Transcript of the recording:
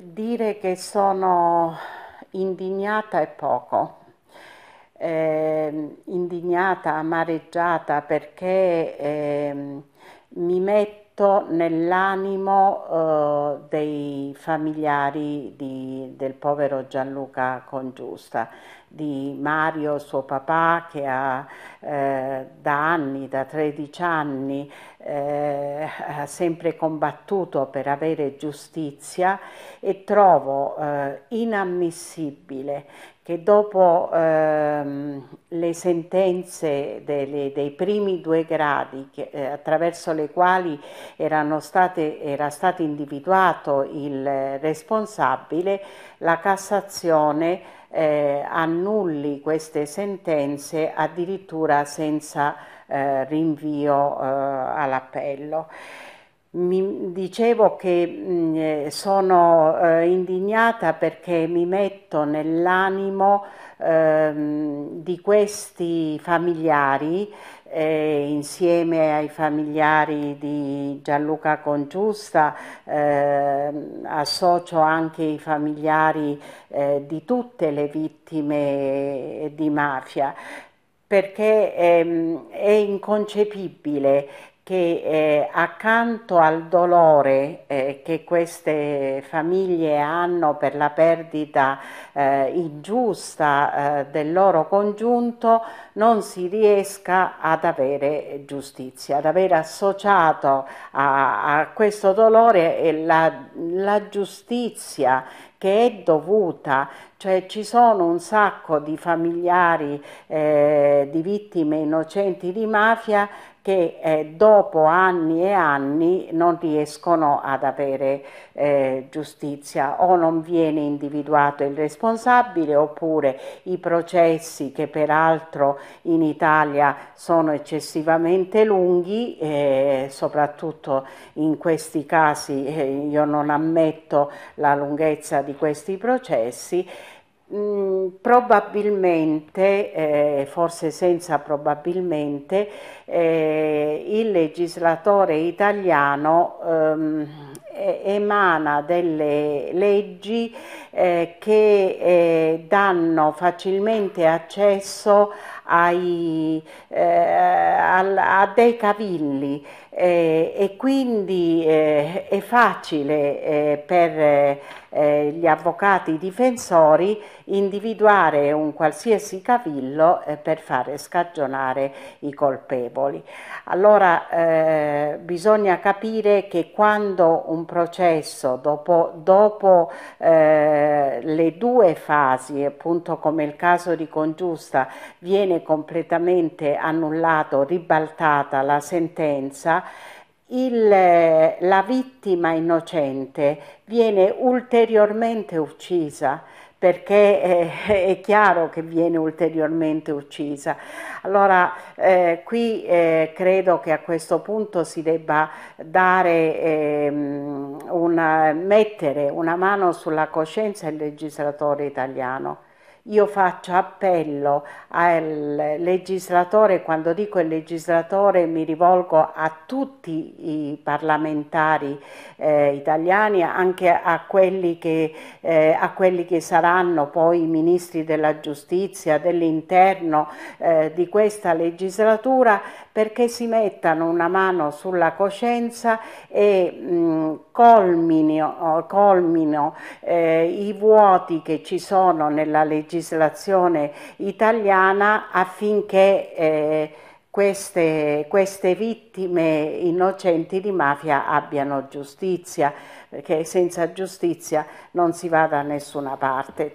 Dire che sono indignata è poco, eh, indignata, amareggiata perché eh, mi metto nell'animo eh, dei familiari di, del povero Gianluca Congiusta di Mario, suo papà, che ha eh, da anni, da 13 anni, eh, ha sempre combattuto per avere giustizia e trovo eh, inammissibile che dopo ehm, le sentenze delle, dei primi due gradi che, eh, attraverso le quali state, era stato individuato il responsabile, la Cassazione eh, annulli queste sentenze addirittura senza eh, rinvio eh, all'appello. Mi, dicevo che mh, mm, eh, sono eh, indignata perché mi metto nell'animo ehm, di questi familiari eh, insieme ai familiari di Gianluca Congiusta, eh, associo anche i familiari eh, di tutte le vittime eh, di mafia perché ehm, è inconcepibile che eh, accanto al dolore eh, che queste famiglie hanno per la perdita eh, ingiusta eh, del loro congiunto non si riesca ad avere giustizia, ad avere associato a, a questo dolore la, la giustizia che è dovuta, cioè ci sono un sacco di familiari eh, di vittime innocenti di mafia che eh, dopo anni e anni non riescono ad avere eh, giustizia o non viene individuato il responsabile oppure i processi che peraltro in Italia sono eccessivamente lunghi, eh, soprattutto in questi casi eh, io non ammetto la lunghezza di questi processi Mm, probabilmente, eh, forse senza probabilmente, eh, il legislatore italiano ehm, emana delle leggi eh, che eh, danno facilmente accesso ai, eh, al, a dei cavilli eh, e quindi eh, è facile eh, per gli avvocati difensori individuare un qualsiasi cavillo per fare scagionare i colpevoli. Allora bisogna capire che quando un processo dopo, dopo eh, eh, le due fasi, appunto come il caso di Congiusta, viene completamente annullato, ribaltata la sentenza, il, eh, la vittima innocente viene ulteriormente uccisa perché eh, è chiaro che viene ulteriormente uccisa. Allora eh, qui eh, credo che a questo punto si debba dare, eh, una, mettere una mano sulla coscienza del legislatore italiano io faccio appello al legislatore, quando dico il legislatore mi rivolgo a tutti i parlamentari eh, italiani, anche a quelli, che, eh, a quelli, che, saranno poi i ministri della giustizia, dell'interno eh, di questa legislatura, perché si mettano una mano sulla coscienza e mh, colmino, colmino eh, i vuoti che ci sono nella legislazione legislazione italiana affinché eh, queste, queste, vittime innocenti di mafia abbiano giustizia, perché senza giustizia non si va da nessuna parte.